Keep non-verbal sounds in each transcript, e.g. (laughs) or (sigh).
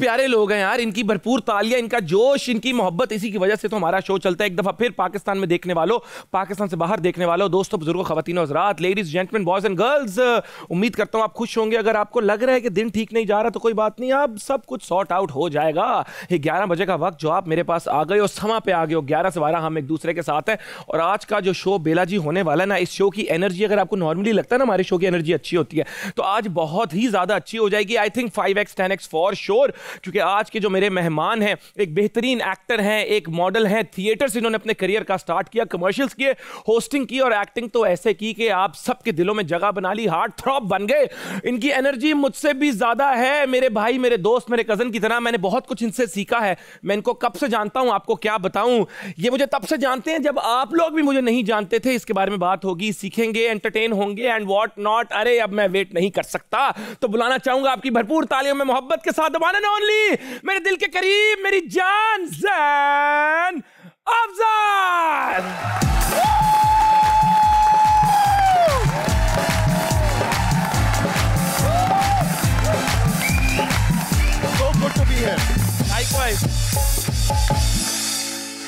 प्यारे लोग हैं यार इनकी भरपूर तालियां इनका जोश इनकी मोहब्बत इसी की वजह से तो हमारा शो चलता है एक दफ़ा फिर पाकिस्तान में देखने वालों पाकिस्तान से बाहर देखने वालों दोस्तों बुजुर्गों खातन हजरात ladies gentleman boys and girls उम्मीद करता हूँ आप खुश होंगे अगर आपको लग रहा है कि दिन ठीक नहीं जा रहा तो कोई बात नहीं आप सब कुछ सॉर्ट आउट हो जाएगा ये ग्यारह बजे का वक्त जो आप मेरे पास आ गए हो समा पे आ गए हो ग्यारह से बारह हम एक दूसरे के साथ हैं और आज का जो शो बेला जी होने वाला है ना इस शो की एनर्जी अगर आपको नॉर्मली लगता है ना हमारे शो की एनर्जी अच्छी होती है तो आज बहुत ही ज़्यादा अच्छी हो जाएगी I think five X ten X for sure क्योंकि आज के जो मेरे मेहमान हैं एक बेहतरीन एक्टर हैं एक मॉडल हैं थिएटर से इन्होंने अपने करियर का स्टार्ट किया कमर्शियल्स किए होस्टिंग की और एक्टिंग तो ऐसे की कि आप सबके दिलों में जगह बना ली हार्ट थ्रॉप बन गए इनकी एनर्जी मुझसे भी ज़्यादा है मेरे भाई मेरे दोस्त मेरे कज़न की तरह मैंने बहुत कुछ इनसे सीखा है मैं इनको कब से जानता हूँ आपको क्या बताऊँ ये मुझे तब से जानते हैं जब आप लोग भी मुझे नहीं जानते थे इसके बारे में बात होगी सीखेंगे एंटरटेन होंगे एंड वॉट नॉट अरे अब मैं वेट नहीं कर सकता तो बुलाना चाहूंगा आपकी भरपूर तालियों में मोहब्बत के साथ दबाना ओनली मेरे दिल के करीब मेरी जान Zain Afzal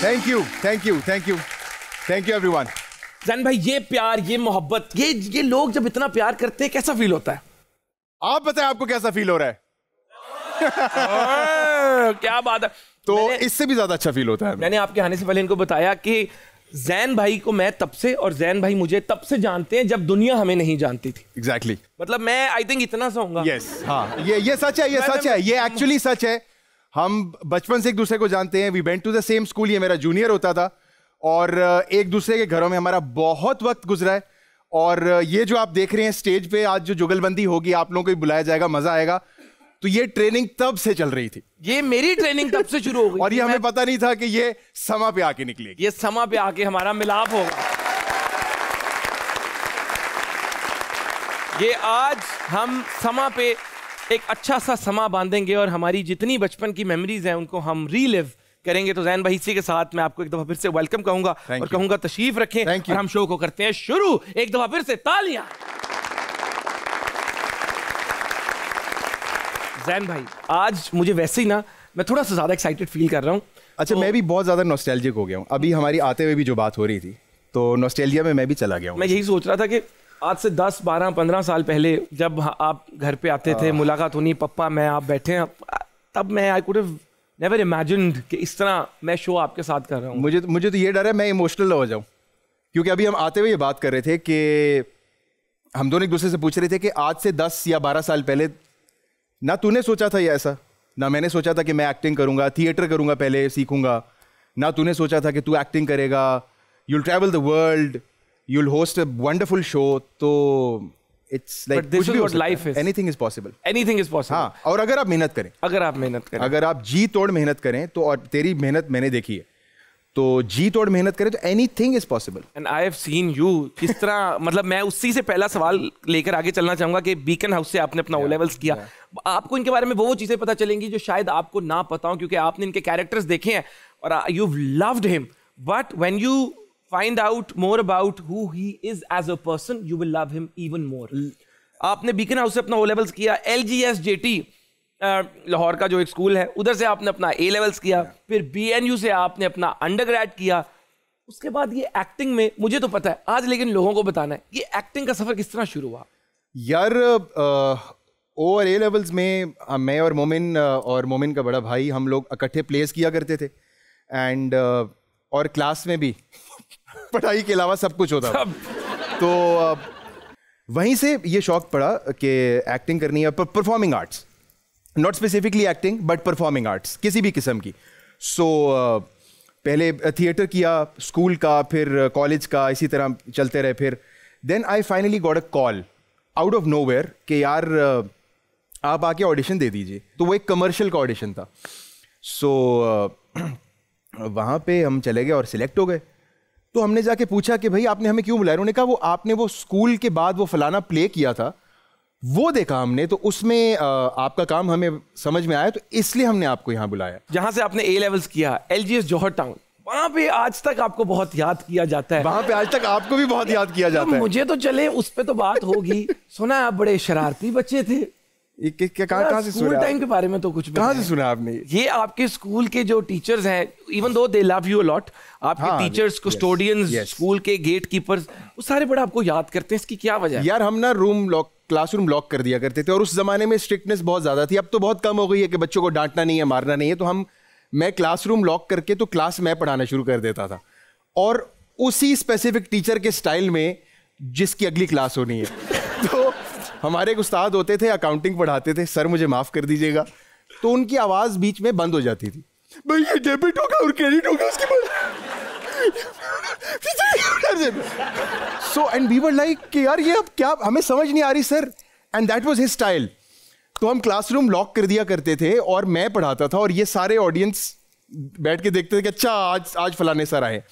thank you thank you thank you thank you everyone Zain भाई ये प्यार ये मोहब्बत ये ये लोग जब इतना प्यार करते हैं कैसा फील होता है आप बताएं आपको कैसा फील हो रहा है क्या बात है तो इससे भी ज्यादा अच्छा फील होता है मैंने आपके आने से पहले इनको बताया कि जैन भाई को मैं तब से और जैन भाई मुझे तब से जानते हैं जब दुनिया हमें नहीं जानती थी एग्जैक्टली exactly. मतलब मैं आई थिंक इतना सा हूँ yes, हाँ ये ये सच है ये सच है ये एक्चुअली सच है हम बचपन से एक दूसरे को जानते हैं we went to the same school ये मेरा जूनियर होता था और एक दूसरे के घरों में हमारा बहुत वक्त गुजरा है और ये जो आप देख रहे हैं स्टेज पे आज जो जुगलबंदी होगी आप लोगों को भी बुलाया जाएगा मजा आएगा तो ये ट्रेनिंग तब से चल रही थी ये मेरी ट्रेनिंग तब से शुरू हो गई (laughs) और ये हमें पता नहीं था कि ये समा पे आके निकलेगी ये समा पे आके हमारा मिलाप होगा ये आज हम समा पे एक अच्छा सा समा बांधेंगे और हमारी जितनी बचपन की मेमोरीज हैं उनको हम रीलिव करेंगे तो जैन भाई के साथ मैं आपको एक दफा फिर से वेलकम कहूंगा और कहूंगा तशरीफ रखें और हम शो को करते हैं शुरू एक दफा फिर से तालियां जैन भाई आज मुझे वैसे ही ना मैं थोड़ा सा ज़्यादा एक्साइटेड फील कर रहा हूँ अच्छा तो, मैं भी बहुत ज़्यादा नोस्टैल्जिक हो गया हूँ अभी हमारी आते हुए भी जो बात हो रही थी तो नोस्टैल्जिया में मैं भी चला गया हूँ मैं यही सोच रहा था कि आज से 10, 12, 15 साल पहले जब आप घर पे आते थे हाँ। मुलाकात होनी पप्पा मैं आप बैठे हैं तब मैं आई कुड नेवर इमेजिनड कि इस तरह मैं शो आपके साथ कर रहा हूँ मुझे मुझे तो ये डर है मैं इमोशनल हो जाऊँ क्योंकि अभी हम आते हुए ये बात कर रहे थे कि हम दोनों एक दूसरे से पूछ रहे थे कि आज से दस या बारह साल पहले ना तूने सोचा था ये ऐसा ना मैंने सोचा था कि मैं एक्टिंग करूंगा थिएटर करूँगा पहले सीखूंगा ना तूने सोचा था कि तू एक्टिंग करेगा you'll travel the world you'll host a wonderful show तो it's like this is what life is anything is possible anything is possible हां और अगर आप मेहनत करें अगर आप मेहनत करें अगर आप जी तोड़ मेहनत करें तो और तेरी मेहनत मैंने देखी है तो जी तोड़ मेहनत करें तो anything is possible and I have seen you किस तरह (laughs) मतलब मैं उसी से पहला सवाल लेकर आगे चलना चाहूंगा कि बीकन हाउस से आपने अपना ओ yeah, लेवल्स किया yeah. आपको इनके बारे में वो वो चीज़ें पता चलेंगी जो शायद आपको ना पता हो क्योंकि आपने इनके कैरेक्टर्स देखे हैं और you loved him but when you find out more about who he is as a person you will love him even more आपने बीकन हाउस से अपना ओ लेवल्स किया L G S J T Lahore का जो एक school है उधर से आपने अपना ए लेवल्स किया फिर बी से आपने अपना अंडर किया उसके बाद ये एक्टिंग में मुझे तो पता है आज लेकिन लोगों को बताना है ये एक्टिंग का सफ़र किस तरह शुरू हुआ यार ओ और ए लेवल्स में मैं और मोमिन और मोमिन का बड़ा भाई हम लोग इकट्ठे प्लेस किया करते थे एंड और क्लास में भी (laughs) पढ़ाई के अलावा सब कुछ होता सब। तो वहीं से ये शौक पड़ा कि एक्टिंग करनी है performing arts not specifically acting but performing arts किसी भी किस्म की सो so, uh, पहले थिएटर uh, किया स्कूल का फिर कॉलेज uh, का इसी तरह चलते रहे फिर then I finally got a call out of nowhere कि यार uh, आप आके ऑडिशन दे दीजिए तो वो एक कमर्शियल का ऑडिशन था सो so, uh, (clears throat) वहाँ पे हम चले गए और सिलेक्ट हो गए तो हमने जाके पूछा कि भाई आपने हमें क्यों बुलाया उन्होंने कहा वो आपने वो स्कूल के बाद वो फलाना प्ले किया था वो देखा हमने तो उसमें आपका काम हमें समझ में आया तो इसलिए हमने आपको यहाँ बुलाया जहाँ से आपने ए लेवल्स किया L G S Johar town वहां पे आज तक आपको बहुत याद किया जाता है वहां पे आज तक आपको भी बहुत याद किया जाता तो है मुझे तो चले उस पर तो बात होगी (laughs) सुना आप बड़े शरारती बच्चे थे से टाइम के बारे में तो कुछ से सुना आपने ये आपके स्कूल के जो टीचर्स हैं even though they love you a lot आपके टीचर्स कस्टोडियंस स्कूल के गेट कीपर्स वो सारे आपको याद करते हैं इसकी क्या वजह यार हम ना रूम लॉक क्लासरूम लॉक कर दिया करते थे और उस जमाने में स्ट्रिक्टनेस बहुत ज्यादा थी अब तो बहुत कम हो गई है कि बच्चों को डांटना नहीं है मारना नहीं है तो हम मैं क्लासरूम लॉक करके तो क्लास मैं पढ़ाना शुरू कर देता था और उसी स्पेसिफिक टीचर के स्टाइल में जिसकी अगली क्लास होनी है (laughs) तो हमारे एक उस्ताद होते थे अकाउंटिंग पढ़ाते थे सर मुझे माफ़ कर दीजिएगा तो उनकी आवाज़ बीच में बंद हो जाती थी भाई ये डेबिट होगा और क्रेडिट होगा उसके बाद so and we were like कि यार ये अब क्या हमें समझ नहीं आ रही sir and that was his style तो हम क्लासरूम लॉक कर दिया करते थे और मैं पढ़ाता था और ये सारे ऑडियंस बैठ के देखते थे कि अच्छा आज आज फलाने सर आए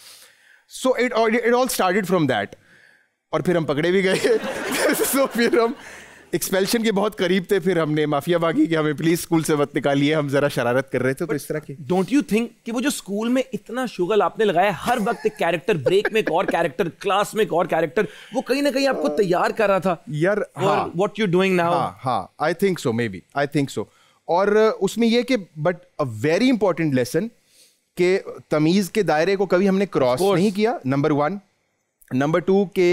so it it all started from that और फिर हम पकड़े भी गए सो (laughs) so, फिर हम एक्सपेल्शन के बहुत करीब थे फिर हमने माफिया मांगी कि हमें प्लीज स्कूल से मत निकालिए हम जरा शरारत कर रहे थे तो इस तरह की डोंट यू थिंक कि वो जो स्कूल में इतना शुगल आपने लगाया हर वक्त एक कैरेक्टर ब्रेक में एक और कैरेक्टर क्लास में एक और कैरेक्टर वो कहीं ना कहीं आपको uh, तैयार कर रहा था यार व्हाट यू डूइंग नाउ हां I think so maybe I think so और uh, उसमें यह कि but a very important lesson के तमीज के दायरे को कभी हमने क्रॉस नहीं किया नंबर वन नंबर टू के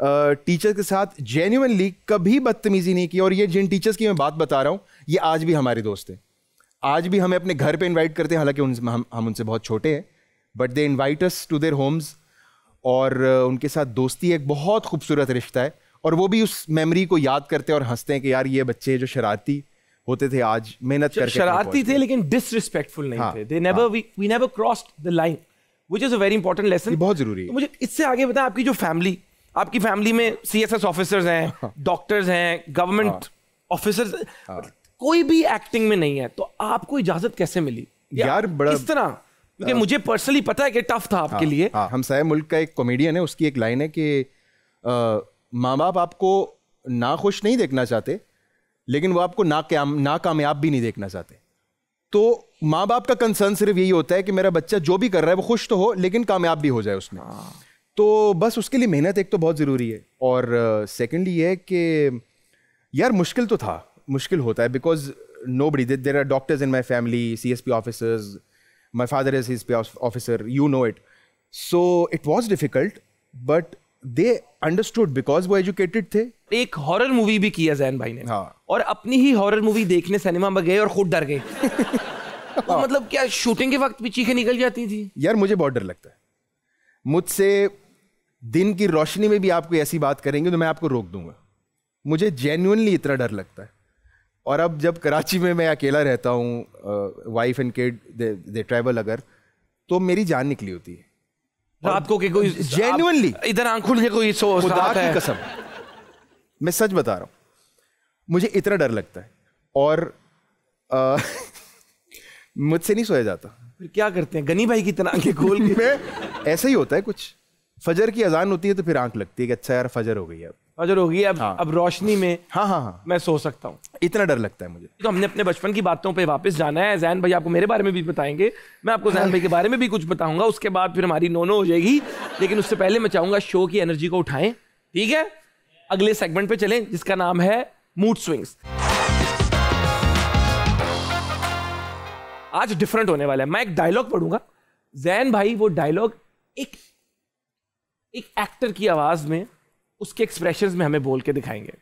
टीचर के साथ जेन्यूनली कभी बदतमीजी नहीं की और ये जिन टीचर्स की मैं बात बता रहा हूँ ये आज भी हमारे दोस्त हैं आज भी हमें अपने घर पे इनवाइट करते हैं हालांकि उनसे हम हम उनसे बहुत छोटे हैं but they invite us to their homes और उनके साथ दोस्ती एक बहुत खूबसूरत रिश्ता है और वो भी उस मेमोरी को याद करते हैं और हंसते हैं कि यार ये बच्चे जो शरारती होते थे आज मेहनत करके शरारती थे लेकिन डिसरिस्पेक्टफुल नहीं हाँ, थे they never we never crossed the line which is a very important lesson बहुत जरूरी है तो मुझे इससे आगे बताएं आपकी जो फैमिली आपकी फैमिली में सी एस एस ऑफिसर्स हैं डॉक्टर्स (laughs) हैं गवर्नमेंट ऑफिसर्स हाँ। हाँ। कोई भी एक्टिंग में नहीं है तो आपको इजाजत कैसे मिली यार बड़ा इस तरह क्योंकि हाँ। मुझे पर्सनली पता है कि टफ था आपके लिए हम साय मुल्क का एक कॉमेडियन है उसकी एक लाइन है कि माँ बाप आपको ना खुश नहीं देखना चाहते लेकिन वो आपको ना क्या ना कामयाब भी नहीं देखना चाहते तो माँ बाप का कंसर्न सिर्फ यही होता है कि मेरा बच्चा जो भी कर रहा है वो खुश तो हो लेकिन कामयाब भी हो जाए उसमें तो बस उसके लिए मेहनत एक तो बहुत ज़रूरी है और सेकेंडली uh, ये कि यार मुश्किल तो था मुश्किल होता है because nobody there are doctors in my family C S P officers my father is C officer you know it so it was difficult but they understood because वो एजुकेटेड थे एक हॉरर मूवी भी किया जैन भाई ने हाँ. और अपनी ही हॉरर मूवी देखने सिनेमा में गए और खुद डर गए तो (laughs) मतलब क्या शूटिंग के वक्त भी चीखें निकल जाती थी यार मुझे बहुत डर लगता है मुझसे दिन की रोशनी में भी आपको ऐसी बात करेंगे तो मैं आपको रोक दूंगा मुझे जेन्यूनली इतना डर लगता है और अब जब कराची में मैं अकेला रहता हूँ wife and kid they travel अगर तो मेरी जान निकली होती है रात को कि कोई जेन्युइनली इधर आंख खुल के कोई सो खुदा की कसम मैं सच बता रहा हूँ मुझे इतना डर लगता है और (laughs) मुझसे नहीं सोया जाता फिर क्या करते हैं गनी भाई की तरह आंखें खोल के मैं ऐसा ही होता है कुछ फजर की अजान होती है तो फिर आंख लगती है कि अच्छा यार फजर हो गई है फजर हो गई है अब हाँ। अब रोशनी में हाँ हाँ हाँ मैं सो सकता हूँ इतना डर लगता है मुझे तो हमने अपने बचपन की बातों पे वापस जाना है जैन भाई आपको मेरे बारे में भी बताएंगे मैं आपको जैन भाई के बारे में भी कुछ बताऊंगा उसके बाद फिर हमारी नोनो हो जाएगी लेकिन उससे पहले मैं चाहूंगा शो की एनर्जी को उठाएं ठीक है अगले सेगमेंट पे चलें जिसका नाम है मूड स्विंग्स आज डिफरेंट होने वाला है मैं एक डायलॉग पढ़ूंगा जैन भाई वो डायलॉग एक एक एक्टर की आवाज में उसके एक्सप्रेशन में हमें बोल के दिखाएंगे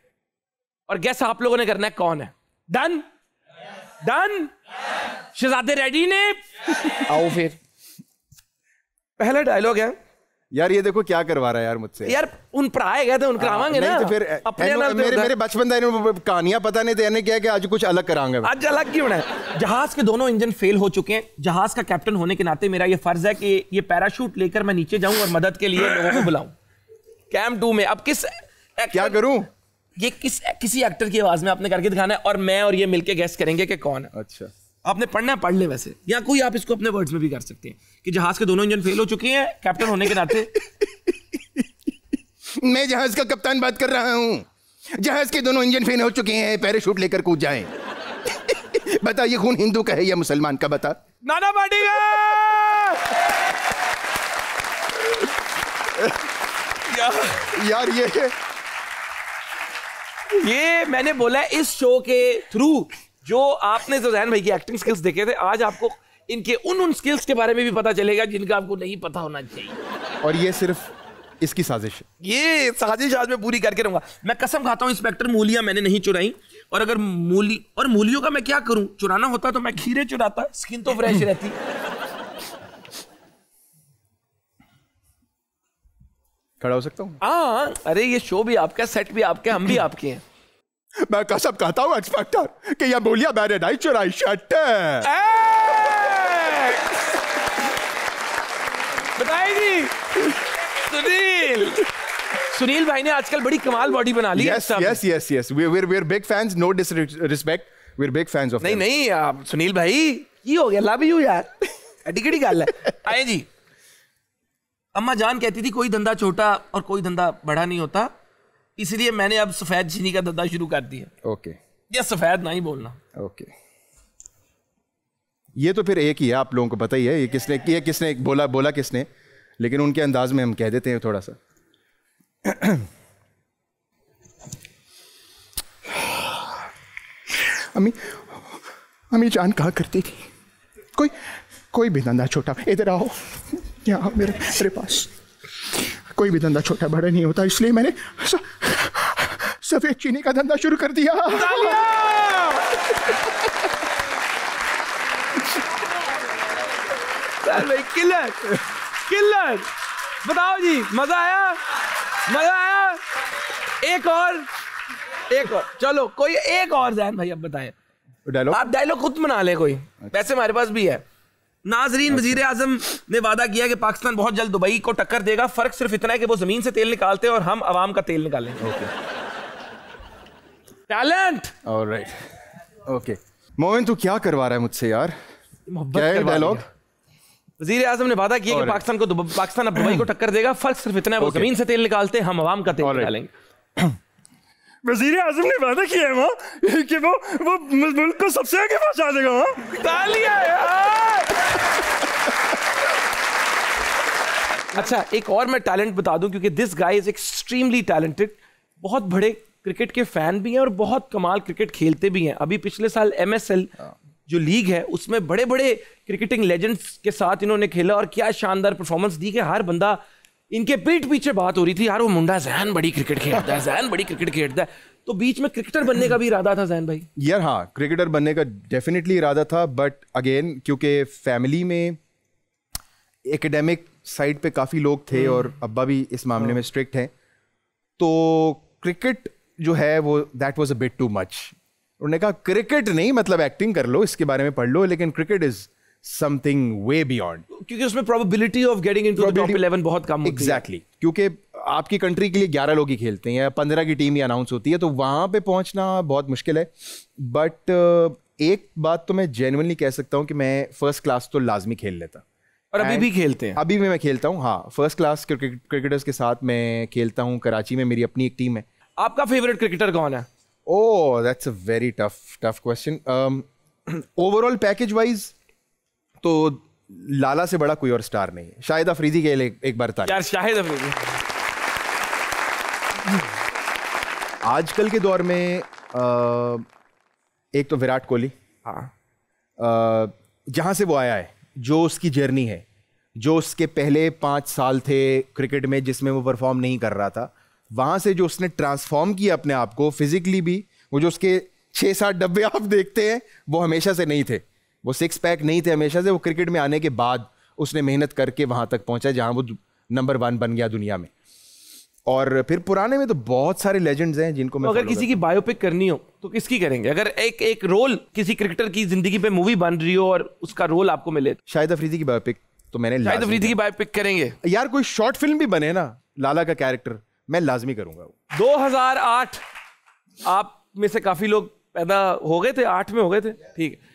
और गैस आप लोगों ने करना है कौन है डन डन शहजादे रेडी ने आओ फिर पहला डायलॉग है यार ये देखो क्या करवा रहा है यार मुझसे यार उन पर आए गए थे उन हाँ, करावांगे ना तो फिर अपने नाल मेरे मेरे बचपन दा इन्होंने कहानियां पता नहीं थे क्या कि आज कुछ अलग करांगे आज अलग क्यों है जहाज के दोनों इंजन फेल हो चुके हैं जहाज का कैप्टन होने के नाते मेरा ये फर्ज है कि ये पैराशूट लेकर मैं नीचे जाऊं और मदद के लिए लोगों को बुलाऊं कैम टू में अब किस क्या करूं ये किस किसी एक्टर की आवाज में आपने करके दिखाना है और मैं और ये मिलके गेस्ट करेंगे कि कौन है अच्छा आपने पढ़ना है पढ़ ले वैसे या कोई आप इसको अपने वर्ड्स में भी कर सकते हैं कि जहाज के दोनों इंजन फेल हो चुके हैं कैप्टन होने के नाते (laughs) मैं जहाज का कप्तान बात कर रहा हूँ जहाज के दोनों इंजन फेल हो चुके हैं पैराशूट लेकर कूद जाए (laughs) बता ये खून हिंदू का है या मुसलमान का बता नाना पार्टी यार ये ये मैंने बोला इस शो के थ्रू जो आपने जुजैन तो भाई की एक्टिंग स्किल्स देखे थे आज आपको इनके उन उन स्किल्स के बारे में भी पता चलेगा जिनका आपको नहीं पता होना चाहिए और ये सिर्फ इसकी साजिश ये साजिश आज मैं पूरी करके रहूंगा मैं कसम खाता हूँ इंस्पेक्टर मूलिया मैंने नहीं चुराई और अगर मूली और मूलियों का मैं क्या करूं चुराना होता तो मैं खीरे चुराता स्किन तो फ्रेश रहती खड़ा हो सकता हूँ हाँ अरे ये शो भी आपका सेट भी आपके हम भी आपके हैं मैं कसम कहता हूं इंस्पेक्टर कि यह बोलिया मैंने नहीं चुराई शर्ट बताए जी सुनील सुनील भाई ने आजकल बड़ी कमाल बॉडी बना ली yes yes yes yes we we we big fans no disrespect we are big fans of नहीं नहीं आप, सुनील भाई ये हो गया लव यू यार अटिकड़ी गल है आए जी अम्मा जान कहती थी कोई धंधा छोटा और कोई धंधा बड़ा नहीं होता इसलिए मैंने अब सफ़ेद चीनी का धंधा शुरू कर दिया ओके okay. या सफ़ेद ना ही बोलना ओके okay. ये तो फिर एक ही है आप लोगों को पता ही है ये किसने ये किसने बोला बोला किसने लेकिन उनके अंदाज में हम कह देते हैं थोड़ा सा अमी (clears throat) अमी जान कहा करती थी कोई कोई भी धंधा छोटा इधर आओ यहाँ मेरे मेरे पास कोई भी धंधा छोटा बड़ा नहीं होता इसलिए मैंने सफेद चीनी का धंधा शुरू कर दिया किलर किलर बताओ जी मजा आया मजा आया एक और एक और चलो कोई एक और जैन भाई अब बताए डायलॉग आप डायलॉग खुद बना ले कोई अच्छा। वैसे हमारे पास भी है नाजरीन अच्छा। वजीर आजम ने वादा किया कि पाकिस्तान बहुत जल्द दुबई को टक्कर देगा फर्क सिर्फ इतना है कि वो जमीन से तेल निकालते हैं और हम आवाम का तेल निकालेंगे okay talent alright okay Mohan तू क्या करवा रहा है मुझसे यार क्या है डायलॉग वजीर आजम ने वादा किया कि पाकिस्तान को पाकिस्तान अब दुबई को टक्कर देगा फर्क सिर्फ इतना है वो जमीन से तेल निकालते हैं हम आवाम का तेल निकालेंगे (clears throat) वजीर आजम ने वादा किया है वहाँ कि वो वो मुल्क को सबसे आगे पहुँचा देगा वहाँ तालियां अच्छा एक और मैं टैलेंट बता दूं क्योंकि this guy is extremely talented बहुत बड़े क्रिकेट के फैन भी हैं और बहुत कमाल क्रिकेट खेलते भी हैं अभी पिछले साल एमएसएल जो लीग है उसमें बड़े बड़े क्रिकेटिंग लेजेंड्स के साथ इन्होंने खेला और क्या शानदार परफॉर्मेंस दी कि हर बंदा इनके पीठ पीछे बात हो रही थी यार वो मुंडा जहन बड़ी क्रिकेट खेलता है जहन बड़ी क्रिकेट खेलता है तो बीच में क्रिकेटर बनने का भी इरादा था जहन भाई यार हाँ क्रिकेटर बनने का डेफिनेटली इरादा था बट अगेन क्योंकि फैमिली में एकेडमिक साइड पे काफ़ी लोग थे हम्म। और अब्बा भी इस मामले में स्ट्रिक्ट हाँ। हैं तो क्रिकेट जो है वो that was a bit too much उन्होंने कहा क्रिकेट नहीं मतलब एक्टिंग कर लो इसके बारे में पढ़ लो लेकिन cricket is something way beyond क्योंकि उसमें probability of getting into top 11 बहुत कम होती exactly. है क्योंकि आपकी कंट्री के लिए 11 लोग ही खेलते हैं या 15 की टीम ही अनाउंस होती है तो वहां पे पहुंचना बहुत मुश्किल है बट uh, एक बात तो मैं जेनवनली कह सकता हूँ कि मैं फर्स्ट क्लास तो लाजमी खेल लेता और अभी भी खेलते हैं अभी भी मैं खेलता हूँ हाँ फर्स्ट क्लास क्रिकेटर्स के साथ मैं खेलता हूँ कराची में मेरी अपनी एक टीम है आपका फेवरेट क्रिकेटर कौन है oh that's a very tough tough question overall package wise तो लाला से बड़ा कोई और स्टार नहीं शाहिद अफरीदी के लिए एक बार यार शाहिद अफरीदी आजकल के दौर में एक तो विराट कोहली हाँ जहाँ से वो आया है जो उसकी जर्नी है जो उसके पहले पाँच साल थे क्रिकेट में जिसमें वो परफॉर्म नहीं कर रहा था वहाँ से जो उसने ट्रांसफॉर्म किया अपने आप को फिजिकली भी वो जो उसके छः सात डब्बे आप देखते हैं वो हमेशा से नहीं थे वो सिक्स पैक नहीं थे हमेशा से वो क्रिकेट में आने के बाद उसने मेहनत करके वहाँ तक पहुँचा जहाँ वो नंबर वन बन गया दुनिया में और फिर पुराने में तो बहुत सारे लेजेंड्स हैं जिनको मैं अगर किसी की बायोपिक करनी हो तो किसकी करेंगे अगर एक एक रोल किसी क्रिकेटर की जिंदगी पे मूवी बन रही हो और उसका रोल आपको मिले तो शाहिद अफरीदी की बायोपिक तो मैंने शायद अफरीदी की बायोपिक करेंगे यार कोई शॉर्ट फिल्म भी बने ना लाला का कैरेक्टर मैं लाजमी करूंगा दो हजार आठ आप में से काफी लोग पैदा हो गए थे आठ में हो गए थे ठीक है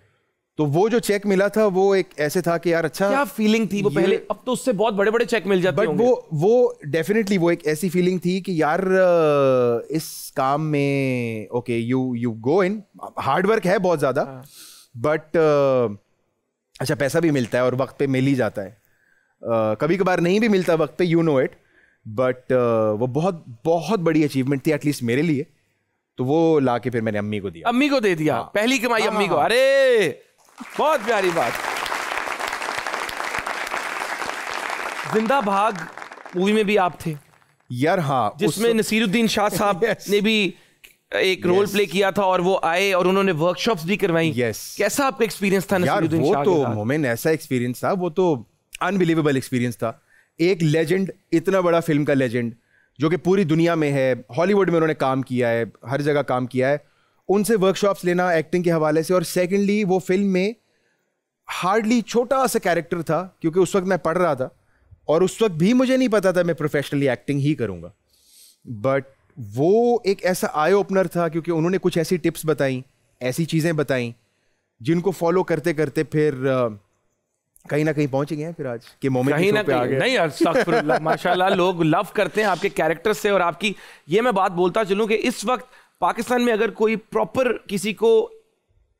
तो वो जो चेक मिला था वो एक ऐसे था कि यार अच्छा क्या फीलिंग थी वो पहले अब तो उससे बहुत बड़े बड़े चेक मिल जाते बट वो वो डेफिनेटली वो एक ऐसी फीलिंग थी कि यार इस काम में okay you you go in hard work है बहुत ज़्यादा बट हाँ। अच्छा पैसा भी मिलता है और वक्त पे मिल ही जाता है कभी कभार नहीं भी मिलता वक्त पे यू नो इट बट वो बहुत बहुत बड़ी अचीवमेंट थी एटलीस्ट मेरे लिए तो वो ला के फिर मैंने अम्मी को दिया अम्मी को दे दिया हाँ। पहली कमाई हाँ, अम्मी हाँ, को हाँ। अरे बहुत प्यारी बात जिंदा भाग मूवी में भी आप थे यार हाँ जिसमें नसीरुद्दीन शाह (laughs) साहब ने भी एक रोल yes. प्ले किया था और वो आए और उन्होंने वर्कशॉप्स भी करवाई yes. कैसा आपका एक्सपीरियंस था यार वो तो मोमेंट ऐसा एक्सपीरियंस था वो तो अनबिलीवेबल एक्सपीरियंस था एक लेजेंड इतना बड़ा फिल्म का लेजेंड जो कि पूरी दुनिया में है हॉलीवुड में उन्होंने काम किया है हर जगह काम किया है उनसे वर्कशॉप्स लेना एक्टिंग के हवाले से और सेकेंडली वो फिल्म में हार्डली छोटा सा कैरेक्टर था क्योंकि उस वक्त मैं पढ़ रहा था और उस वक्त भी मुझे नहीं पता था मैं प्रोफेशनली एक्टिंग ही करूँगा बट वो एक ऐसा आई ओपनर था क्योंकि उन्होंने कुछ ऐसी टिप्स बताई ऐसी चीज़ें बताई जिनको फॉलो करते करते फिर कहीं ना कहीं पहुंच गए हैं फिर आज के मोमेंट कहीं ना कहीं नहीं माशाल्लाह लोग लव करते हैं आपके कैरेक्टर से और आपकी ये मैं बात बोलता चलूँ कि इस वक्त पाकिस्तान में अगर कोई प्रॉपर किसी को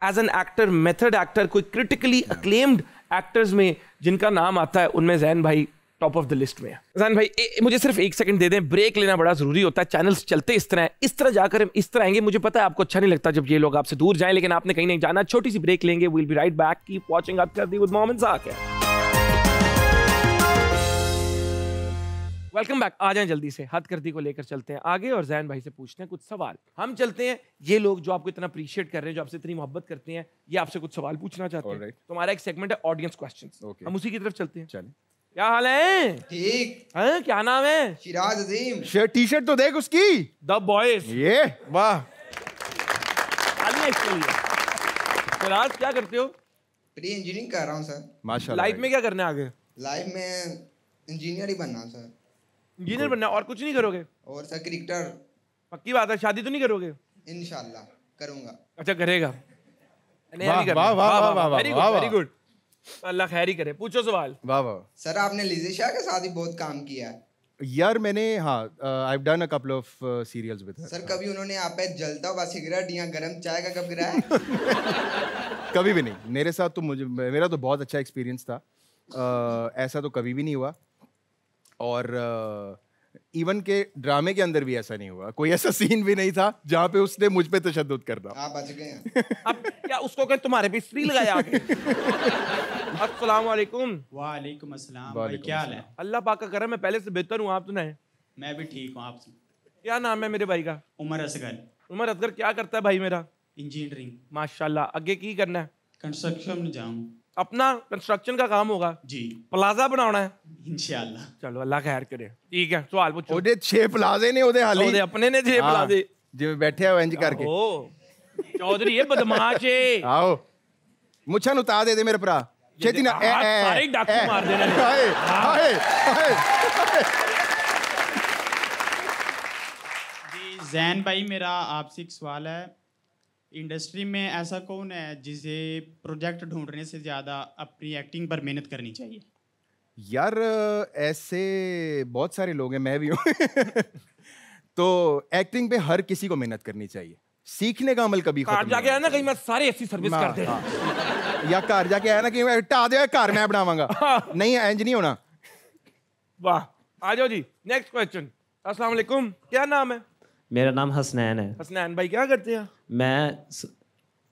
as an actor method actor कोई क्रिटिकली अक्लेम्ड एक्टर्स में जिनका नाम आता है उनमें जैन भाई टॉप ऑफ द लिस्ट में है जैन भाई ए, मुझे सिर्फ एक सेकंड दे दें ब्रेक लेना बड़ा जरूरी होता है चैनल्स चलते इस तरह इस तरह जाकर हम इस तरह आएंगे मुझे पता है आपको अच्छा नहीं लगता जब ये लोग आपसे दूर जाएं लेकिन आपने कहीं नहीं जाना छोटी सी ब्रेक लेंगे will be right back keep watching the good जाक आके वेलकम बैक आ जाएं जल्दी से हद करती को लेकर चलते हैं आगे और जैन भाई से पूछते हैं कुछ सवाल हम चलते हैं ये लोग जो आपको इतना अप्रिशिएट कर रहे हैं जो आपसे इतनी मोहब्बत करते हैं ये आपसे कुछ सवाल पूछना चाहते हैं right. तो हमारा एक सेगमेंट है ऑडियंस क्वेश्चन okay. हम उसी की तरफ चलते हैं चलें क्या हाल है ठीक है हाँ, क्या नाम है शिराज अजीम टी शर्ट तो देख उसकी द बॉयज ये वाह शिराज क्या करते हो प्री इंजीनियरिंग कर रहा हूँ सर माशा लाइफ में क्या करना है आगे लाइफ में इंजीनियर ही बनना सर इंजीनियर बनना और कुछ नहीं करोगे और सर क्रिकेटर पक्की बात है शादी तो नहीं करोगे इनशाला करूंगा अच्छा करेगा वेरी गुड अल्लाह खैर ही करे पूछो सवाल वाह वाह सर आपने लिजी शाह के साथ ही बहुत काम किया है यार मैंने हाँ I have done a couple of serials with sir कभी उन्होंने आप पे जलता हुआ सिगरेट या गरम चाय का कप गिराया (laughs) कभी भी नहीं मेरे साथ तो मुझे मेरा तो बहुत अच्छा एक्सपीरियंस था uh, ऐसा तो कभी भी नहीं हुआ और इवन के ड्रामे के अंदर भी ऐसा नहीं हुआ कोई ऐसा सीन भी नहीं था जहाँ पे उसने मुझ पे तशद कर दिया आप बच गए अब क्या उसको कहीं तुम्हारे भी स्त्री लगाया अस्सलाम वालेकुम वालेकुम अस्सलाम भाई क्या हाल है अल्लाह पाक का करम मैं पहले से बेहतर हूँ आप तो नहीं मैं भी ठीक हूँ आप क्या नाम है मेरे भाई का उमर असगर उमर असगर क्या करता है भाई मेरा इंजीनियरिंग माशाल्लाह आगे की करना है कंस्ट्रक्शन में जाऊँ अपना कंस्ट्रक्शन का काम होगा जी प्लाजा बनाना है इंशाल्लाह चलो अल्लाह खैर करे ठीक है सवाल पूछो ओदे छे प्लाजे ने ओदे हाली ओदे अपने ने छे हाँ, प्लाजे जिवें बैठे हो इंज करके ओ चौधरी ये बदमाश है आओ मुछा नु दे दे मेरे भरा छेती ना सारे डाकू मार देने हाय हाय जी जैन भाई मेरा आपसे एक सवाल है इंडस्ट्री में ऐसा कौन है जिसे प्रोजेक्ट ढूंढने से ज़्यादा अपनी एक्टिंग पर मेहनत करनी चाहिए यार ऐसे बहुत सारे लोग हैं मैं भी हूँ (laughs) तो एक्टिंग पे हर किसी को मेहनत करनी चाहिए सीखने का अमल कभी कार जाके आया ना कहीं मैं सारे ऐसी सर्विस कर दे या कार जाके आया ना कहीं मैं टा दे कार मैं बनावांगा (laughs) हाँ। नहीं इंज नहीं होना वाह आ जाओ जी नेक्स्ट क्वेश्चन अस्सलाम वालेकुम क्या नाम है मेरा नाम हसनैन है हसनैन भाई क्या करते हैं मैं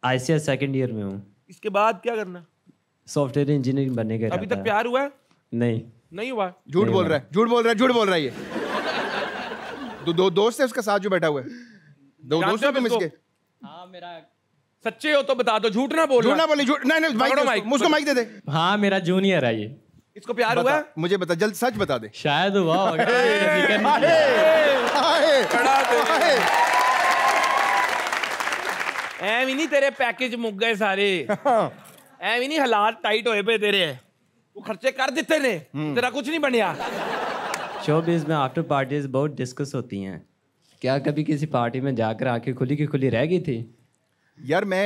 आई सी सेकेंड ईयर में हूँ इसके बाद क्या करना सॉफ्टवेयर इंजीनियरिंग बनने का अभी तक प्यार हुआ है नहीं नहीं हुआ झूठ बोल रहा है झूठ बोल रहा है झूठ बोल रहा है ये दो दो दोस्त है उसके साथ जो बैठा हुआ है दो दोस्त है इसके हाँ मेरा सच्चे हो तो बता दो झूठ ना बोलो झूठ ना बोले झूठ नहीं नहीं माइक उसको माइक दे दे हाँ मेरा जूनियर है ये किसको प्यार हुआ है मुझे बता जल्द सच बता दे शायद हुआ होगा ਐਵੇਂ ਨਹੀਂ ਤੇਰੇ ਪੈਕੇਜ ਮੁੱਕ ਗਏ ਸਾਰੇ ਐਵੇਂ ਨਹੀਂ ਹਾਲਾਤ ਟਾਈਟ ਹੋਏ ਪਏ ਤੇਰੇ ਤੂੰ ਖਰਚੇ ਕਰ ਦਿੱਤੇ ਨੇ ਤੇਰਾ ਕੁਝ ਨਹੀਂ शोबिज में आफ्टर पार्टीज बहुत डिस्कस होती हैं क्या कभी किसी पार्टी में जाकर आंखें खुली की खुली रह गई थी यार मैं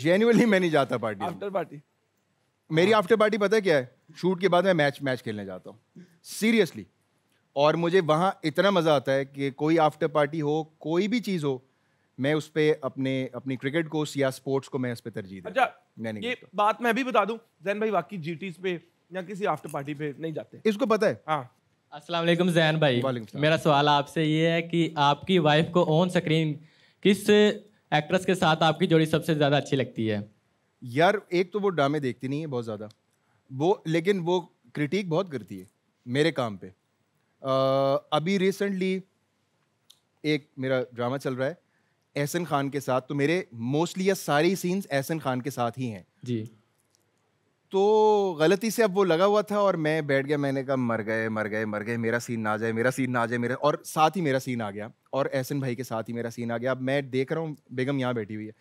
जेन्यूनली मैं नहीं जाता पार्टी आफ्टर पार्टी मेरी आफ्टर पार्टी पता है क्या है शूट के बाद मैं मैच मैच खेलने जाता हूँ सीरियसली और मुझे वहाँ इतना मज़ा आता है कि कोई आफ्टर पार्टी हो कोई भी चीज़ हो मैं उस पर अपने अपनी क्रिकेट को या स्पोर्ट्स को मैं उस पर तरजीह अच्छा नहीं, नहीं ये बात मैं भी बता दूँ जैन भाई वाकई जी पे या किसी आफ्टर पार्टी पे नहीं जाते इसको पता है हाँ अस्सलाम वालेकुम जैन भाई मेरा सवाल आपसे ये है कि आपकी वाइफ को ऑन स्क्रीन किस एक्ट्रेस के साथ आपकी जोड़ी सबसे ज़्यादा अच्छी लगती है यार एक तो वो ड्रामे देखती नहीं है बहुत ज़्यादा वो लेकिन वो क्रिटिक बहुत करती है मेरे काम पे आ, अभी रिसेंटली एक मेरा ड्रामा चल रहा है एहसन खान के साथ तो मेरे मोस्टली या सारी सीन्स एहसन खान के साथ ही हैं जी तो गलती से अब वो लगा हुआ था और मैं बैठ गया मैंने कहा मर गए मर गए मर गए मेरा सीन ना जाए मेरा सीन ना जाए मेरा और साथ ही मेरा सीन आ गया और एहसन भाई के साथ ही मेरा सीन आ गया अब मैं देख रहा हूँ बेगम यहाँ बैठी हुई है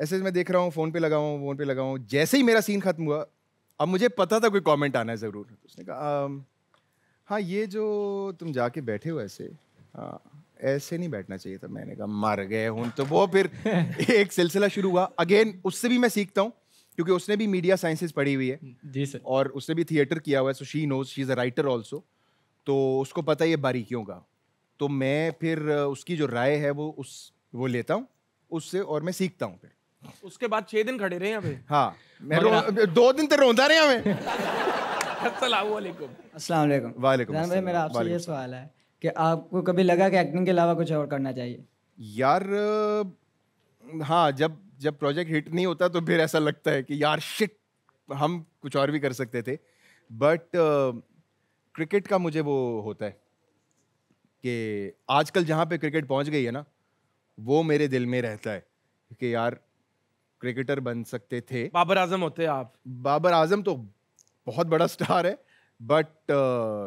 ऐसे मैं देख रहा हूँ फ़ोन पे लगाऊँ फ़ोन पे लगाऊँ जैसे ही मेरा सीन ख़त्म हुआ अब मुझे पता था कोई कमेंट आना है ज़रूर उसने कहा हाँ ये जो तुम जाके बैठे हो ऐसे हाँ ऐसे नहीं बैठना चाहिए था मैंने कहा मर गए हूँ तो वो फिर (laughs) एक सिलसिला शुरू हुआ अगेन उससे भी मैं सीखता हूँ क्योंकि उसने भी मीडिया साइंसेज पढ़ी हुई है जी सर और उसने भी थिएटर किया हुआ है so she knows she is a writer also तो उसको पता है बारीकियों का तो मैं फिर उसकी जो राय है वो उस वो लेता हूँ उससे और मैं सीखता हूँ फिर उसके बाद छह दिन खड़े रहे यहाँ हाँ मैं रो, दो दिन तो रोंदा रहे हमें अस्सलाम वालेकुम मेरा आपसे ये सवाल है कि आपको कभी लगा कि एक्टिंग के अलावा कुछ और करना चाहिए यार हाँ जब जब प्रोजेक्ट हिट नहीं होता तो फिर ऐसा लगता है कि यार शिट हम कुछ और भी कर सकते थे बट क्रिकेट का मुझे वो होता है कि आजकल जहाँ पे क्रिकेट पहुँच गई है ना वो मेरे दिल में रहता है कि यार क्रिकेटर बन सकते थे बाबर आजम होते आप बाबर आजम तो बहुत बड़ा स्टार है बट uh,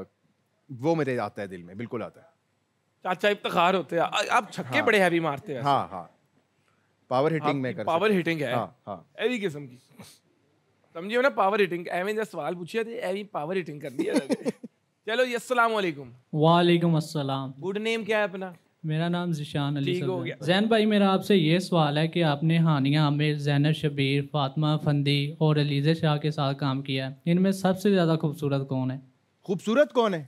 वो मेरे आता है दिल में बिल्कुल आता है चाचा इफ्तार होते हैं आप छक्के हाँ, बड़े हैवी मारते हैं हाँ हाँ पावर हिटिंग हाँ, में कर पावर हिटिंग है हाँ हाँ ऐसी किस्म की समझियो ना पावर हिटिंग एवं जब सवाल पूछिए थे एवं पावर हिटिंग कर दिया चलो अस्सलाम वालेकुम वालेकुम असलम गुड नेम क्या है अपना मेरा नाम जिशान अली हो गया जैन भाई मेरा आपसे ये सवाल है कि आपने हानिया आमिर जैनब शबीर फातमा फंदी और अलीजे शाह के साथ काम किया है इनमें सबसे ज़्यादा खूबसूरत कौन है खूबसूरत कौन है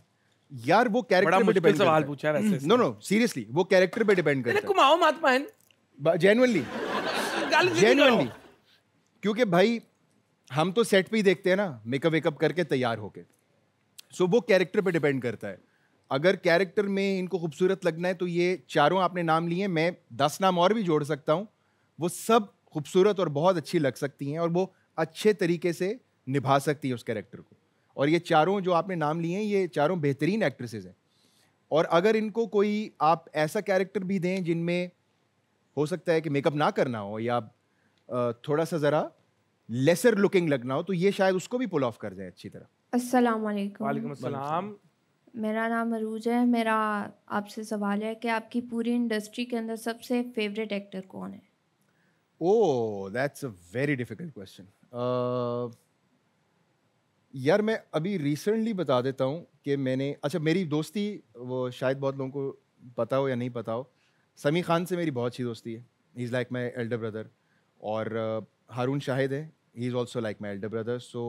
यार वो कैरेक्टर पे डिपेंड सवाल पूछा वैसे नो नो सीरियसली वो कैरेक्टर पे डिपेंड करता है कुमाओ मत पहन जेन्युइनली जेन्युइनली क्योंकि भाई हम तो सेट पे ही देखते हैं ना मेकअप वेकअप करके तैयार होके सो वो कैरेक्टर पे डिपेंड करता है अगर कैरेक्टर में इनको खूबसूरत लगना है तो ये चारों आपने नाम लिए मैं दस नाम और भी जोड़ सकता हूँ वो सब खूबसूरत और बहुत अच्छी लग सकती हैं और वो अच्छे तरीके से निभा सकती है उस कैरेक्टर को और ये चारों जो आपने नाम लिए हैं ये चारों बेहतरीन एक्ट्रेसेस हैं और अगर इनको कोई आप ऐसा कैरेक्टर भी दें जिनमें हो सकता है कि मेकअप ना करना हो या थोड़ा सा ज़रा लेसर लुकिंग लगना हो तो ये शायद उसको भी पुल ऑफ कर जाए अच्छी तरह असल वालेकुम मेरा नाम अरूज है मेरा आपसे सवाल है कि आपकी पूरी इंडस्ट्री के अंदर सबसे फेवरेट एक्टर कौन है oh that's a very difficult question यार मैं अभी रिसेंटली बता देता हूँ कि मैंने अच्छा मेरी दोस्ती वो शायद बहुत लोगों को पता हो या नहीं पता हो समी खान से मेरी बहुत अच्छी दोस्ती है he is like my elder brother और uh, हारून शाहिद है he is also like my elder brother so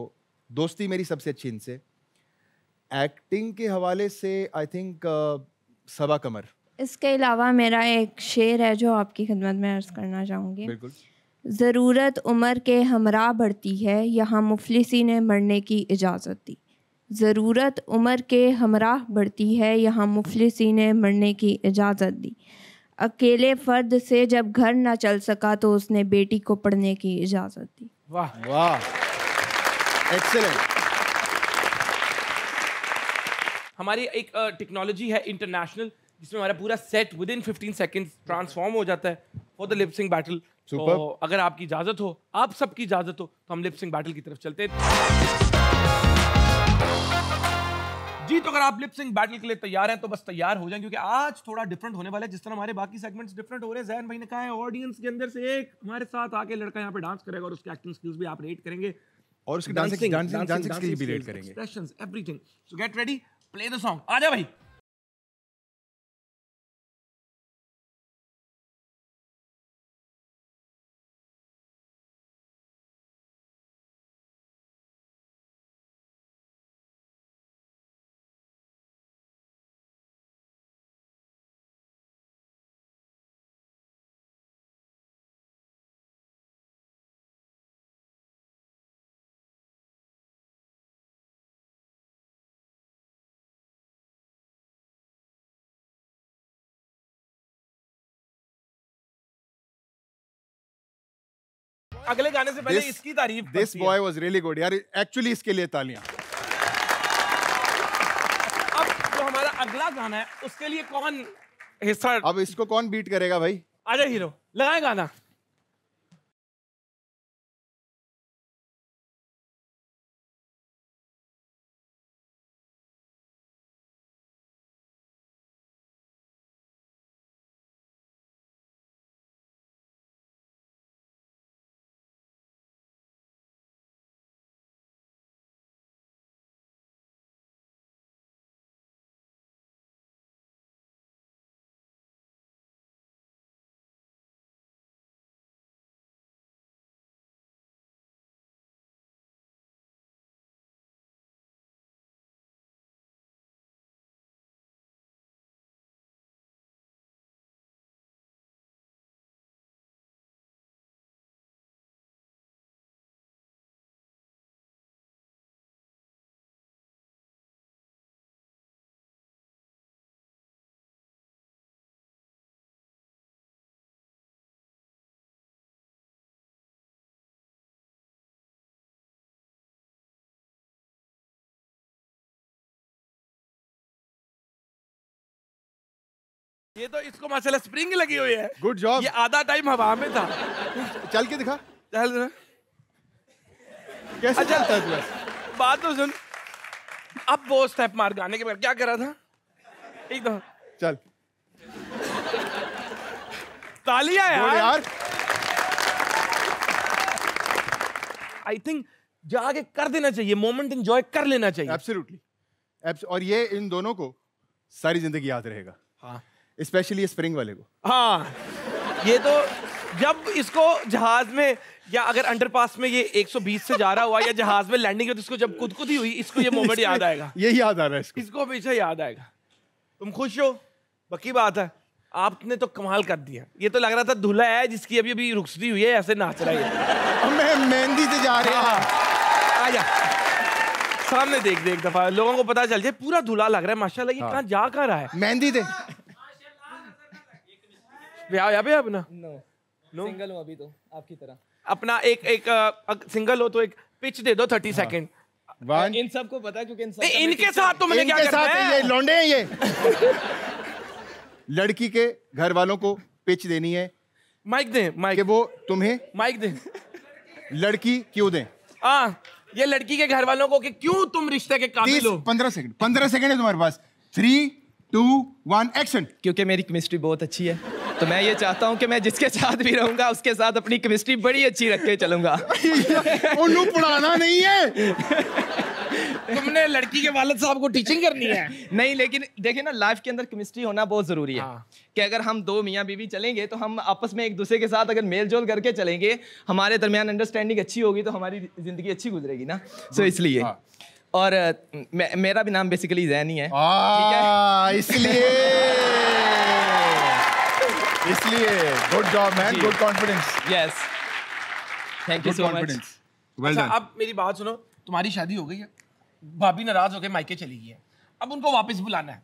दोस्ती मेरी सबसे अच्छी इनसे एक्टिंग के हवाले से आई थिंक uh, सबा कमर इसके अलावा मेरा एक शेर है जो आपकी खिदमत में अर्ज़ करना चाहूँगी बिल्कुल ज़रूरत उम्र के हमरा बढ़ती है यहाँ मुफलिसी ने मरने की इजाज़त दी ज़रूरत उम्र के हमरा बढ़ती है यहाँ मुफलिसी ने मरने की इजाज़त दी अकेले फ़र्द से जब घर ना चल सका तो उसने बेटी को पढ़ने की इजाज़त दी वाह वाह एक्सेलेंट हमारी एक टेक्नोलॉजी है इंटरनेशनल जिसमें हमारा पूरा set within fifteen second transform हो जाता है फॉर द लिपसिंग बैटल तो अगर आपकी इजाजत हो आप सबकी इजाजत हो तो हम लिपसिंग बैटल की तरफ चलते हैं जी तो अगर आप लिपसिंग बैटल के लिए तैयार हैं तो बस तैयार हो जाएं क्योंकि आज थोड़ा डिफरेंट होने वाला है जिस तरह हमारे बाकी सेगमेंट्स डिफरेंट हो रहे हैं जैन भाई ने कहा है ऑडियंस के अंदर से एक हमारे साथ आके लड़का यहाँ पे डांस करेगा और उसके एक्टिंग स्किल्स भी आप रेट करेंगे और उसके डांसिंग डांसिंग डांसिंग स्किल्स भी रेट करेंगे expressions everything so get ready play the song आ जा भाई अगले गाने से पहले this, इसकी तारीफ this boy was really good यार एक्चुअली इसके लिए तालियां अब जो हमारा अगला गाना है उसके लिए कौन हिस्सा अब इसको कौन बीट करेगा भाई आजा हीरो लगाए गाना ये तो इसको माशाल्लाह स्प्रिंग लगी हुई है गुड जॉब ये आधा टाइम हवा में था चल के दिखा चल कैसे अच्छा, चलता है बात तो सुन अब वो स्टेप मार गाने के बाद क्या कर रहा था एकदम चल तालियां यार यार आई थिंक जाके कर देना चाहिए मोमेंट एंजॉय कर लेना चाहिए एब्सोल्युटली और ये इन दोनों को सारी जिंदगी याद रहेगा हाँ स्पेशली स्प्रिंग वाले को हाँ ये तो जब इसको जहाज में या अगर अंडरपास में ये 120 से जा रहा हुआ या जहाज में लैंडिंग तो इसको जब खुद खुद ही हुई इसको ये मोमेंट याद आएगा (laughs) ये याद आ रहा है इसको हमेशा याद आएगा तुम खुश हो बाकी बात है आपने तो कमाल कर दिया ये तो लग रहा था धुला है जिसकी अभी अभी रुखसदी हुई है ऐसे नाच रहा है मैं मेहंदी से जा रहा हाँ, हाँ आजा सामने देख देख दफा लोगों को पता चल जाए पूरा धुला लग रहा है माशाल्लाह ये हाँ। कहाँ जा कर रहा है मेहंदी दे ब्याह या पे अपना नो नो सिंगल हूँ अभी तो आपकी तरह अपना एक एक सिंगल हो तो एक पिच दे दो थर्टी सेकेंड वन इन सबको पता क्योंकि इन सब इनके साथ तो मैंने क्या करना है ये लौंडे हैं ये लड़की के घर वालों को पिच देनी है माइक दें माइक के वो तुम्हें माइक दें लड़की क्यों दें हाँ ये लड़की के घर वालों को कि क्यों तुम रिश्ते के काबिल हो पंद्रह सेकंड पंद्रह सेकंड है तुम्हारे पास थ्री टू वन एक्शन क्योंकि मेरी केमिस्ट्री बहुत अच्छी है तो मैं ये चाहता हूँ कि मैं जिसके साथ भी रहूंगा उसके साथ अपनी केमिस्ट्री बड़ी अच्छी रख के चलूंगा (laughs) पढ़ाना नहीं है (laughs) तुमने लड़की के वालद साहब को टीचिंग करनी है (laughs) नहीं लेकिन देखिए ना लाइफ के अंदर केमिस्ट्री होना बहुत जरूरी है हाँ। कि अगर हम दो मियाँ बीवी चलेंगे तो हम आपस में एक दूसरे के साथ अगर मेल जोल करके चलेंगे हमारे दरमियान अंडरस्टैंडिंग अच्छी होगी तो हमारी जिंदगी अच्छी गुजरेगी ना सो इसलिए हाँ। और मे, मेरा भी नाम बेसिकली जैन ही है इसलिए इसलिए good job man good confidence yes thank you so much well done अब मेरी बात सुनो तुम्हारी शादी हो गई है भाभी नाराज होकर मायके चली गई है अब उनको वापस बुलाना है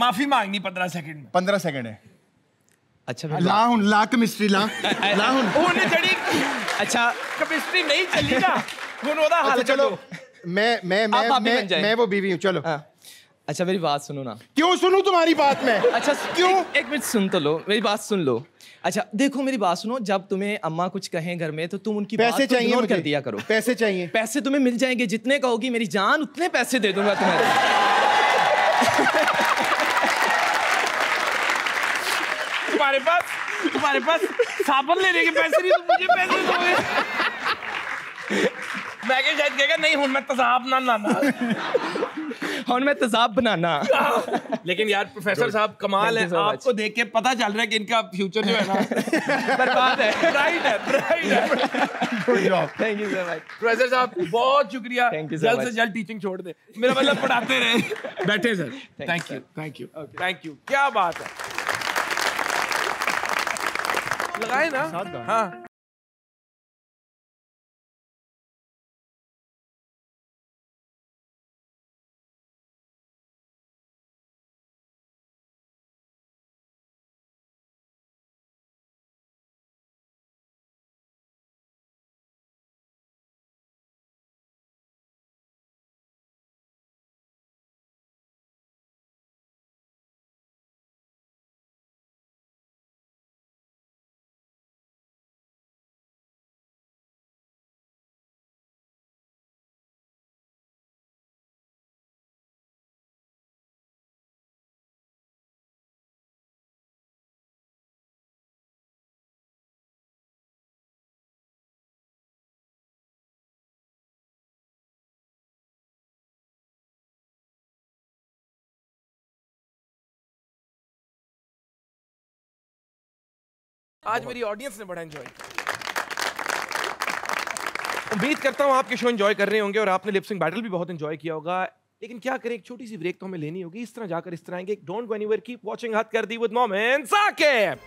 माफी मांगनी पंद्रह सेकंड में पंद्रह सेकंड है अच्छा ला हूं ला केमिस्ट्री ला ला (laughs) अच्छा। लाहुन उन्होंने जड़ी अच्छा केमिस्ट्री नहीं चली ना (laughs) उन्होंने हाल अच्छा, चलो मैं मैं मैं मैं वो बीवी हूँ चलो हाँ। अच्छा मेरी बात सुनो ना क्यों सुनू तुम्हारी बात में अच्छा क्यों एक, एक मिनट सुन तो लो मेरी बात सुन लो अच्छा देखो मेरी बात सुनो जब तुम्हें अम्मा कुछ कहें घर में तो तुम उनकी पैसे बात तो चाहिए कर दिया करो पैसे चाहिए पैसे तुम्हें मिल जाएंगे जितने कहोगी मेरी जान उतने पैसे दे दूंगा तुम्हारे तुम्हारे पास तुम्हारे पास साबुन लेने के पैसे नहीं मुझे पैसे दोगे (laughs) मैं शायद कहेगा नहीं हूं मैं तो साहब ना ना ना और मैं तेजाब बनाना लेकिन यार प्रोफेसर साहब कमाल है आपको देख के पता चल रहा है कि इनका फ्यूचर जो है ना (laughs) बर्बाद है ब्राइट है ब्राइट है good job thank you so much professor साहब बहुत शुक्रिया जल्द से जल्द टीचिंग छोड़ दे मेरा मतलब पढ़ाते रहे बैठे sir thank you thank you thank you क्या बात है लगाए ना हाँ आज मेरी ऑडियंस ने बड़ा एंजॉय उम्मीद करता हूँ आपके शो एंजॉय कर रहे होंगे और आपने लिपसिंग बैटल भी बहुत एंजॉय किया होगा लेकिन क्या करें एक छोटी सी ब्रेक तो हमें लेनी होगी इस तरह जाकर इस तरह आएंगे don't go anywhere keep watching हाथ कर दी with Momin Saqib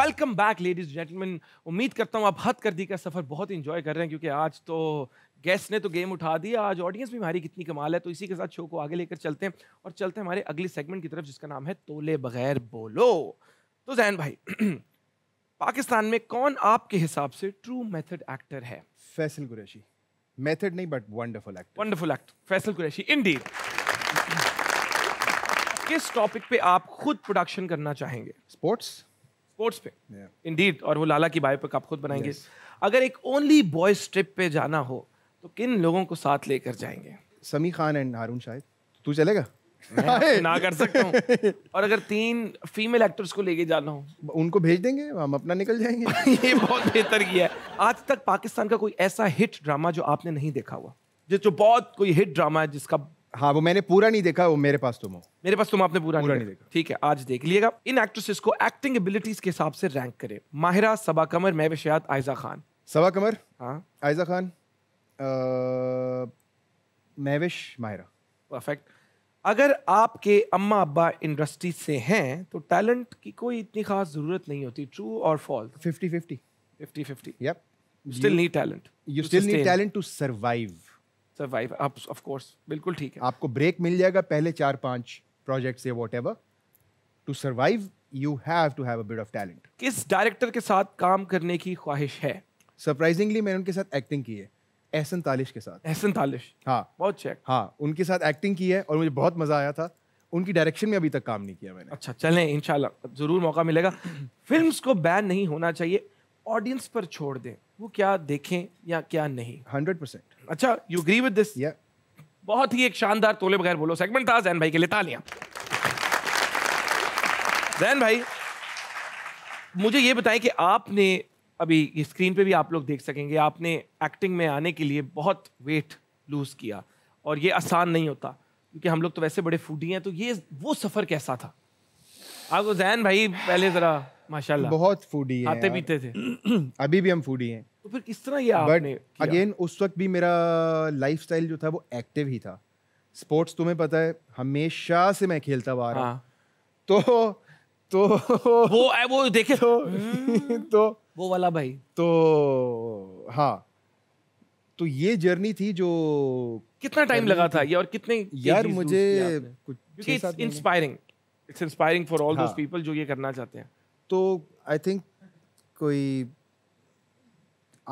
welcome back ladies gentleman उम्मीद करता हूं आप हद कर दी का सफर बहुत इंजॉय कर रहे हैं क्योंकि आज तो गेस्ट ने तो गेम उठा दिया आज ऑडियंस भी हमारी कितनी कमाल है तो इसी के साथ शो को आगे लेकर चलते हैं और चलते हैं हमारे अगले सेगमेंट की तरफ जिसका नाम है तोले बगैर बोलो तो जैन भाई (clears throat) पाकिस्तान में कौन आपके हिसाब से ट्रू मेथड एक्टर है फैसल कुरैशी मेथड नहीं but wonderful actor wonderful actor Faisal Qureshi indeed (clears throat) किस टॉपिक पे आप खुद प्रोडक्शन करना चाहेंगे स्पोर्ट्स स्पोर्ट्स पे इंडीड yeah. और वो लाला की बायोपिक आप खुद बनाएंगे yes. अगर एक ओनली बॉयज ट्रिप पे जाना हो तो किन लोगों को साथ लेकर जाएंगे समी खान एंड हारून शाहिद तू चलेगा मैं (laughs) ना कर सकता हूँ और अगर तीन फीमेल एक्टर्स को लेके जाना हो उनको भेज देंगे हम अपना निकल जाएंगे (laughs) ये बहुत बेहतर किया है आज तक पाकिस्तान का कोई ऐसा हिट ड्रामा जो आपने नहीं देखा हुआ जो जो बहुत कोई हिट ड्रामा है जिसका हाँ वो मैंने पूरा नहीं देखा वो मेरे पास तुम हो मेरे पास तुम तो आपने पूरा, पूरा नहीं, नहीं देखा ठीक है आज देख लिएगा इन एक्ट्रेसेस को एक्टिंग एबिलिटीज के हिसाब से रैंक करें माहिरा सबा कमर महवेश आयजा खान सबा कमर हाँ आयजा खान महविश मायरा परफेक्ट अगर आपके अम्मा अब्बा इंडस्ट्री से हैं तो टैलेंट की कोई इतनी खास जरूरत नहीं होती ट्रू और false fifty fifty fifty fifty yup still need talent you still need talent to survive survive आप ऑफ कोर्स बिल्कुल ठीक है आपको ब्रेक मिल जाएगा पहले चार पांच प्रोजेक्ट से whatever to survive you have to have bit of talent किस डायरेक्टर के साथ काम करने की ख्वाहिश है सरप्राइजिंगली मैंने उनके साथ एक्टिंग की है एहसन तालिश के साथ एहसन तालिश हाँ बहुत चेक हाँ उनके साथ एक्टिंग की है और मुझे बहुत मज़ा आया था उनकी डायरेक्शन में अभी तक काम नहीं किया मैंने अच्छा चलें इन ज़रूर मौका मिलेगा फिल्म को बैन नहीं होना चाहिए ऑडियंस पर छोड़ दें वो क्या देखें या क्या नहीं हंड्रेड परसेंट अच्छा यू ग्री विद दिस या बहुत ही एक शानदार तोले बगैर बोलो सेगमेंट था जैन भाई के लिए तालियां जैन भाई मुझे ये बताएं कि आपने अभी स्क्रीन पे भी आप लोग देख सकेंगे आपने एक्टिंग में आने के लिए बहुत वेट लूज़ किया और ये आसान नहीं होता क्योंकि हम लोग तो वैसे बड़े फूडी हैं तो ये वो सफ़र कैसा था आपको जैन भाई पहले ज़रा माशाल्लाह बहुत फूडी है आते पीते थे (clears throat) अभी भी हम फूडी हैं तो फिर किस तरह ये आपने अगेन उस वक्त भी मेरा लाइफस्टाइल जो था वो एक्टिव ही था स्पोर्ट्स तुम्हें पता है हमेशा से मैं खेलता हुआ हाँ। तो तो वो वो देखे तो, हम्म। (laughs) तो वो वाला भाई तो हाँ तो ये जर्नी थी जो कितना टाइम लगा था ये और कितने यार मुझे कुछ inspiring it's inspiring for all those people जो ये करना चाहते हैं तो आई थिंक कोई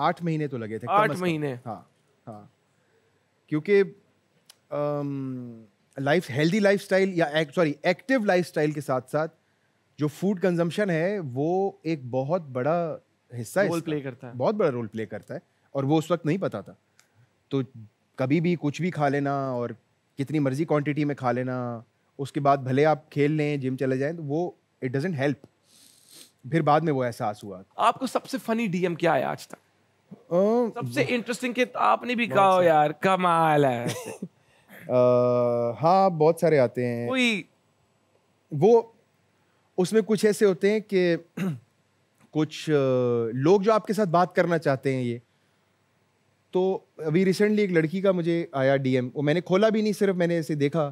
आठ महीने तो लगे थे आठ महीने हाँ हाँ क्योंकि लाइफ हेल्दी लाइफ स्टाइल या सॉरी एक्टिव लाइफ स्टाइल के साथ साथ जो फूड कंजम्पशन है वो एक बहुत बड़ा हिस्सा रोल प्ले करता है बहुत बड़ा रोल प्ले करता है और वो उस वक्त नहीं पता था तो कभी भी कुछ भी खा लेना और कितनी मर्जी क्वांटिटी में खा लेना उसके बाद भले आप खेल लें जिम चले जाएं तो वो इट डजेंट हेल्प फिर बाद में वो एहसास हुआ आपको सबसे फनी डीएम क्या आया आज तक सबसे इंटरेस्टिंग के तो आपने भी कहा यार कमाल है (laughs) हाँ बहुत सारे आते हैं कोई वो उसमें कुछ ऐसे होते हैं कि कुछ लोग जो आपके साथ बात करना चाहते हैं ये तो अभी रिसेंटली एक लड़की का मुझे आया डीएम वो मैंने खोला भी नहीं सिर्फ मैंने ऐसे देखा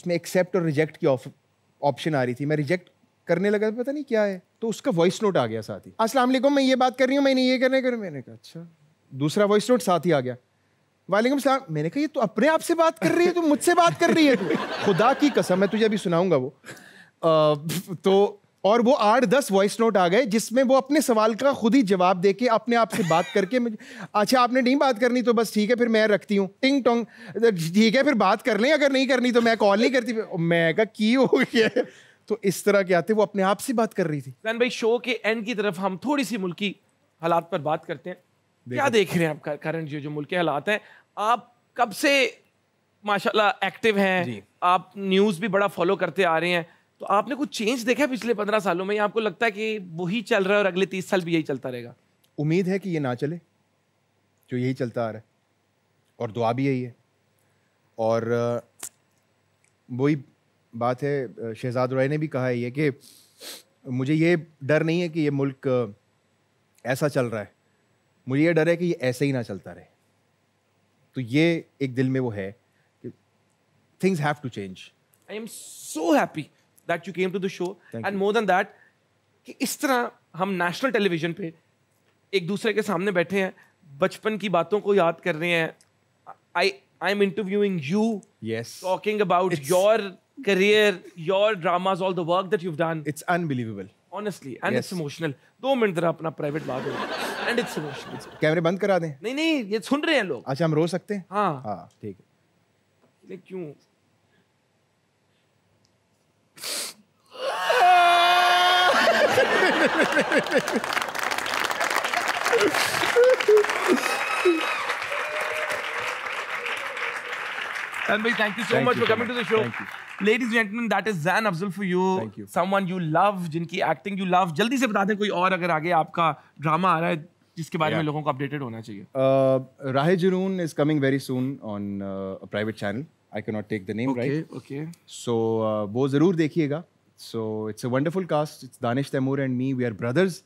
उसमें एक्सेप्ट और रिजेक्ट की ऑप्शन आ रही थी मैं रिजेक्ट करने लगा पता नहीं क्या है तो उसका वॉइस नोट आ गया साथ ही असलम मैं ये बात कर रही हूँ मैंने ये करने कर मैंने कहा अच्छा दूसरा वॉइस नोट साथ ही आ गया वालेकुम सलाम मैंने कहा ये तो अपने आप से बात कर रही है तो मुझसे बात कर रही है तू खुदा की कसम मैं तुझे अभी सुनाऊंगा वो आ, तो और वो आठ दस वॉइस नोट आ गए जिसमें वो अपने सवाल का खुद ही जवाब देके अपने आप से बात करके अच्छा आपने नहीं बात करनी तो बस ठीक है फिर मैं रखती हूँ टिंग टोंग ठीक है फिर बात कर लें अगर नहीं करनी तो मैं कॉल नहीं करती मैं क्या की हो गया तो इस तरह के आते वो अपने आप से बात कर रही थी भाई शो के एंड की तरफ हम थोड़ी सी मुल्की हालात पर बात करते हैं क्या देख रहे हैं आप करंट जो जो मुल्क हालात हैं आप कब से माशाल्लाह एक्टिव हैं आप न्यूज़ भी बड़ा फॉलो करते आ रहे हैं तो आपने कुछ चेंज देखा है पिछले पंद्रह सालों में आपको लगता है कि वही चल रहा है और अगले तीस साल भी यही चलता रहेगा उम्मीद है कि ये ना चले जो यही चलता आ रहा है और दुआ भी यही है और वही बात है शहजाद राय ने भी कहा है ये कि मुझे ये डर नहीं है कि ये मुल्क ऐसा चल रहा है मुझे ये डर है कि ये ऐसे ही ना चलता रहे तो ये एक दिल में वो है कि things have to change I am so happy that you came to the show and more than that कि इस तरह हम नेशनल टेलीविजन पे एक दूसरे के सामने बैठे हैं बचपन की बातों को याद कर रहे हैं I I am interviewing you yes talking about your career your dramas all the work that you done it's unbelievable honestly and it's emotional दो मिनट जरा अपना प्राइवेट बात हो एंड इट्स इमोशनल कैमरे बंद करा दें नहीं नहीं ये सुन रहे हैं लोग अच्छा हम रो सकते हैं हाँ हाँ ठीक है क्यों And we thank you so thank much you for coming so much. to the show. Thank you. Ladies and gentlemen, that is Zan Afzal for you. Thank you. Someone you love, jinki acting you love. जल्दी से बता दें कोई और अगर आगे आपका drama आ रहा है जिसके बारे yeah. में लोगों को updated होना चाहिए uh, Raah Junoon is coming very soon on private channel I can not take the name okay. Okay so वो ज़रूर देखिएगा So it's a wonderful cast. It's Danish Tamur and me. We are brothers.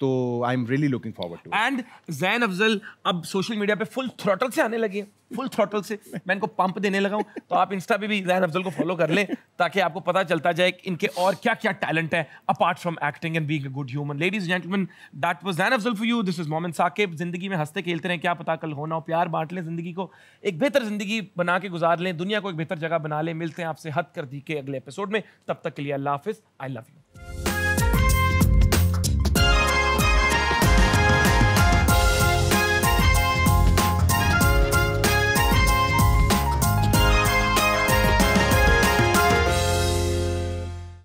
तो I am really looking forward to and Zain Afzal अब social media पे full throttle से आने लगे full throttle से मैं इनको पंप देने लगा हूँ तो आप इंस्टा पे भी जैन अफजल को फॉलो कर लें ताकि आपको पता चलता जाए कि इनके और क्या क्या टैलेंट है apart from acting and being a good human ladies gentleman that was Zain Afzal for you this is Mohammad Saqib जिंदगी में हंसते खेलते रहें क्या पता कल होना हो प्यार बांट लें जिंदगी को एक बेहतर जिंदगी बना के गुजार लें दुनिया को एक बेहतर जगह बना लें मिलते हैं आपसे हद कर दी के अगले एपिसोड में तब तक के लिए अल्लाह हाफिज आई लव यू